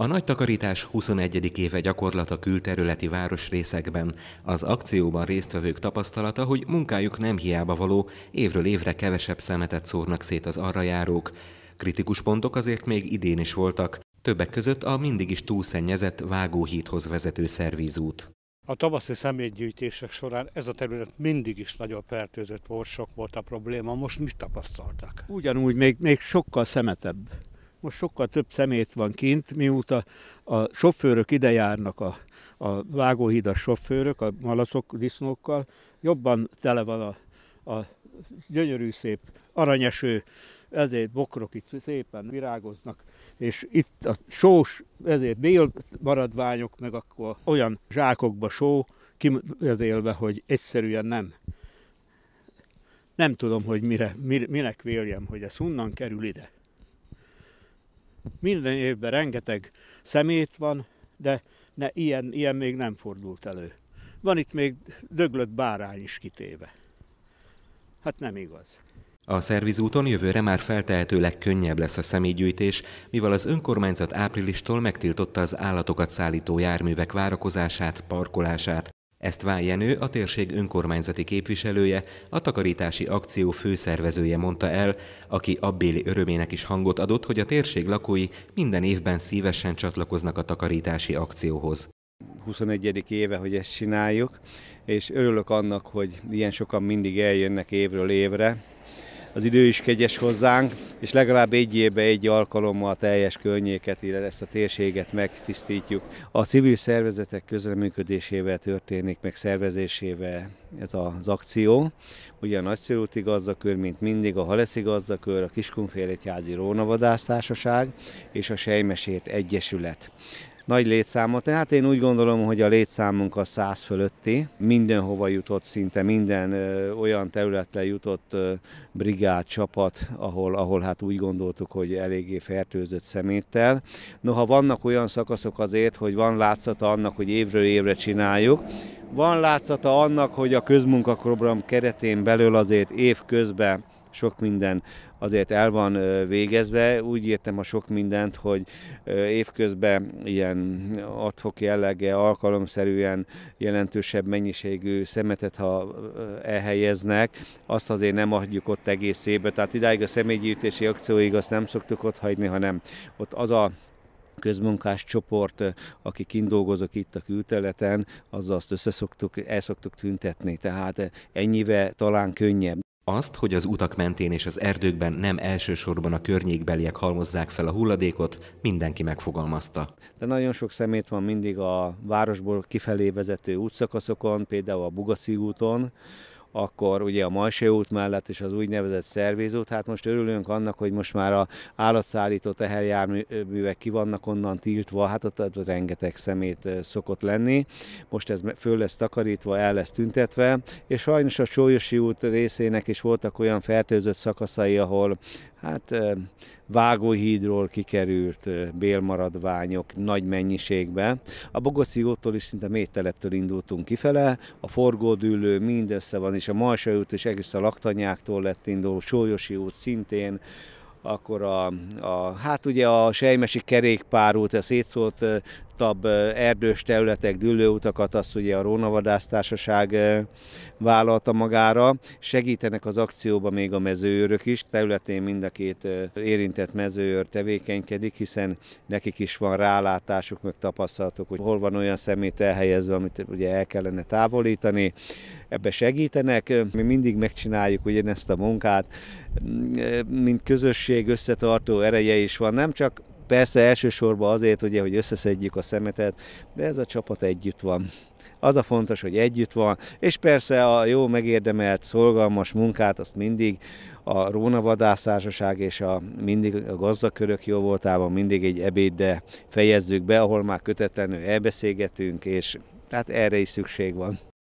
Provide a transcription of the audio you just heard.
A nagy takarítás 21. éve gyakorlata külterületi városrészekben. Az akcióban résztvevők tapasztalata, hogy munkájuk nem hiába való, évről évre kevesebb szemetet szórnak szét az arra járók. Kritikus pontok azért még idén is voltak, többek között a mindig is túlszennyezett Vágóhídhoz vezető szervízút. A tavaszi személygyűjtések során ez a terület mindig is nagyon fertőzött volt, sok volt a probléma. Most mit tapasztaltak? Ugyanúgy, még, még sokkal szemetebb most sokkal több szemét van kint, mióta a sofőrök ide járnak, a, a vágóhídas sofőrök, a malacok, disznókkal, jobban tele van a, a gyönyörű szép aranyeső, ezért bokrok itt szépen virágoznak, és itt a sós, ezért bél maradványok, meg akkor olyan zsákokba só, kivezélve, hogy egyszerűen nem. Nem tudom, hogy mire, mire minek véljem, hogy ez honnan kerül ide. Minden évben rengeteg szemét van, de ne, ilyen, ilyen még nem fordult elő. Van itt még döglött bárány is kitéve. Hát nem igaz. A szervizúton jövőre már feltehetőleg könnyebb lesz a személygyűjtés, mivel az önkormányzat áprilistól megtiltotta az állatokat szállító járművek várakozását, parkolását, ezt Vájenő, a térség önkormányzati képviselője, a takarítási akció főszervezője mondta el, aki abbéli örömének is hangot adott, hogy a térség lakói minden évben szívesen csatlakoznak a takarítási akcióhoz. 21. éve, hogy ezt csináljuk, és örülök annak, hogy ilyen sokan mindig eljönnek évről évre, az idő is kegyes hozzánk, és legalább egy évben egy alkalommal teljes környéket, illetve ezt a térséget megtisztítjuk. A civil szervezetek közreműködésével történik, meg szervezésével ez az akció. Ugye a Nagyszerúti gazdakör, mint mindig, a Haleszi gazdakör, a Kiskunfélegyházi Rónavadásztársaság és a Sejmesért Egyesület nagy létszámot. Hát én úgy gondolom, hogy a létszámunk a száz fölötti. Mindenhova jutott, szinte minden ö, olyan területre jutott ö, brigád, csapat, ahol, ahol hát úgy gondoltuk, hogy eléggé fertőzött szeméttel. Noha vannak olyan szakaszok azért, hogy van látszata annak, hogy évről évre csináljuk, van látszata annak, hogy a közmunkaprogram keretén belül azért évközben sok minden azért el van végezve. Úgy értem a sok mindent, hogy évközben ilyen adhok jellege alkalomszerűen jelentősebb mennyiségű szemetet, ha elhelyeznek, azt azért nem adjuk ott egész évbe. Tehát idáig a személygyűjtési akcióig azt nem szoktuk ott hagyni, hanem ott az a közmunkás csoport, aki kint dolgozok itt a külteleten, azzal azt összeszoktuk, el szoktuk tüntetni. Tehát ennyivel talán könnyebb. Azt, hogy az utak mentén és az erdőkben nem elsősorban a környékbeliek halmozzák fel a hulladékot, mindenki megfogalmazta. De nagyon sok szemét van mindig a városból kifelé vezető útszakaszokon, például a Bugaci úton, akkor ugye a Majsé út mellett és az úgynevezett szervézút, hát most örülünk annak, hogy most már a állatszállító teherjárművek ki vannak onnan tiltva, hát ott, ott rengeteg szemét szokott lenni. Most ez föl lesz takarítva, el lesz tüntetve, és sajnos a Csólyosi út részének is voltak olyan fertőzött szakaszai, ahol hát vágóhídról kikerült bélmaradványok nagy mennyiségben. A úttól is szinte mélyteleptől indultunk kifele, a forgódülő mindössze van, és a Malsa út és egész a laktanyáktól lett induló, Sólyosi út szintén, akkor a, a, hát ugye a Sejmesi kerékpárút, a szétszólt nyitottabb erdős területek, dűlőutakat, azt ugye a Rónavadásztársaság vállalta magára. Segítenek az akcióba még a mezőőrök is. Területén mind a két érintett mezőőr tevékenykedik, hiszen nekik is van rálátásuk, meg tapasztalatuk, hogy hol van olyan szemét elhelyezve, amit ugye el kellene távolítani. Ebbe segítenek, mi mindig megcsináljuk ugyanezt a munkát, mint közösség összetartó ereje is van, nem csak Persze elsősorban azért, ugye, hogy összeszedjük a szemetet, de ez a csapat együtt van. Az a fontos, hogy együtt van, és persze a jó megérdemelt, szolgalmas munkát azt mindig a Róna Vadásztársaság és a, mindig a gazdakörök jó voltában mindig egy ebédde fejezzük be, ahol már kötetlenül elbeszélgetünk, és tehát erre is szükség van.